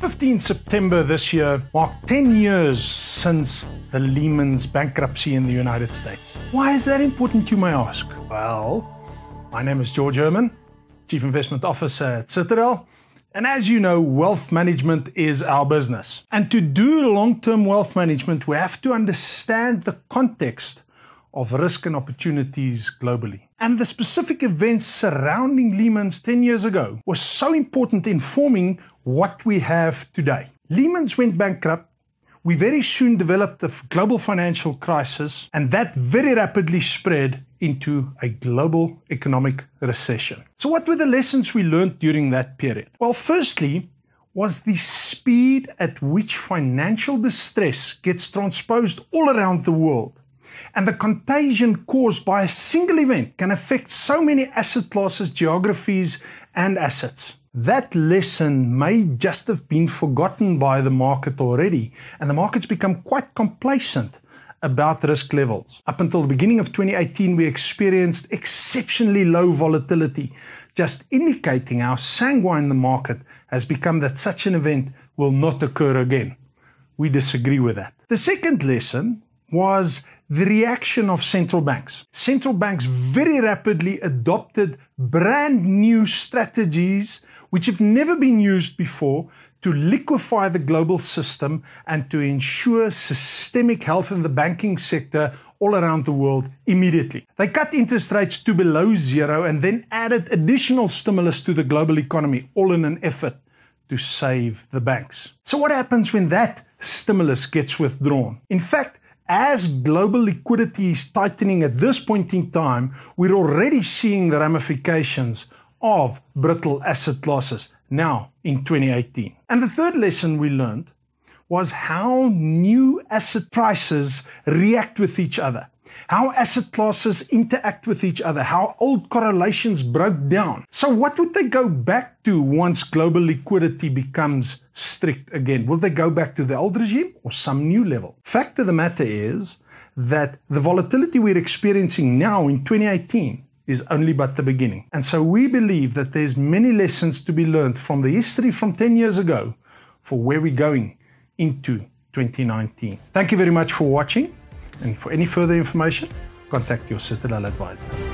15 September this year marked 10 years since the Lehman's bankruptcy in the United States. Why is that important, you may ask? Well, my name is George Herman, Chief Investment Officer at Citadel. And as you know, wealth management is our business. And to do long term wealth management, we have to understand the context of risk and opportunities globally. And the specific events surrounding Lehman's 10 years ago were so important in forming what we have today. Lehman's went bankrupt. We very soon developed the global financial crisis, and that very rapidly spread into a global economic recession. So, what were the lessons we learned during that period? Well, firstly, was the speed at which financial distress gets transposed all around the world. And the contagion caused by a single event can affect so many asset classes, geographies, and assets. That lesson may just have been forgotten by the market already, and the market's become quite complacent about risk levels. Up until the beginning of 2018, we experienced exceptionally low volatility, just indicating how sanguine the market has become that such an event will not occur again. We disagree with that. The second lesson was the reaction of central banks. Central banks very rapidly adopted brand new strategies which have never been used before to liquefy the global system and to ensure systemic health in the banking sector all around the world immediately. They cut interest rates to below zero and then added additional stimulus to the global economy, all in an effort to save the banks. So, what happens when that stimulus gets withdrawn? In fact, as global liquidity is tightening at this point in time, we're already seeing the ramifications of brittle acid classes now in 2018. And the third lesson we learned was how new asset prices react with each other, how asset classes interact with each other, how old correlations broke down. So, what would they go back to once global liquidity becomes strict again? Will they go back to the old regime or some new level? Fact of the matter is that the volatility we're experiencing now in 2018 is only but the beginning. And so we believe that there's many lessons to be learned from the history from 10 years ago for where we're going into 2019. Thank you very much for watching. And for any further information, contact your Citadel advisor.